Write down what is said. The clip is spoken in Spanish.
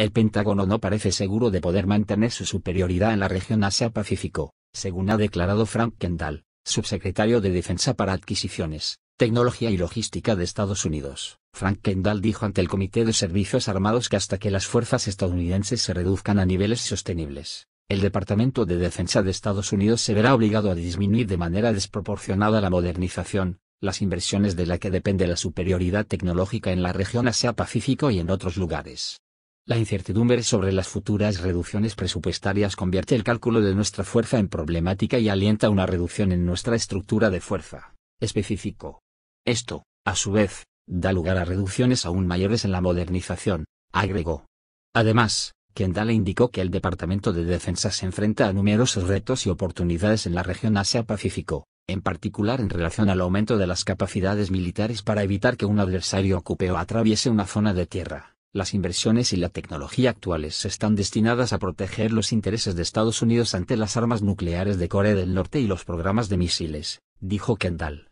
El Pentágono no parece seguro de poder mantener su superioridad en la región Asia-Pacífico, según ha declarado Frank Kendall, subsecretario de Defensa para Adquisiciones, Tecnología y Logística de Estados Unidos. Frank Kendall dijo ante el Comité de Servicios Armados que hasta que las fuerzas estadounidenses se reduzcan a niveles sostenibles, el Departamento de Defensa de Estados Unidos se verá obligado a disminuir de manera desproporcionada la modernización, las inversiones de la que depende la superioridad tecnológica en la región Asia-Pacífico y en otros lugares. La incertidumbre sobre las futuras reducciones presupuestarias convierte el cálculo de nuestra fuerza en problemática y alienta una reducción en nuestra estructura de fuerza, específico. Esto, a su vez, da lugar a reducciones aún mayores en la modernización, agregó. Además, Kendall indicó que el Departamento de Defensa se enfrenta a numerosos retos y oportunidades en la región Asia-Pacífico, en particular en relación al aumento de las capacidades militares para evitar que un adversario ocupe o atraviese una zona de tierra. Las inversiones y la tecnología actuales están destinadas a proteger los intereses de Estados Unidos ante las armas nucleares de Corea del Norte y los programas de misiles, dijo Kendall.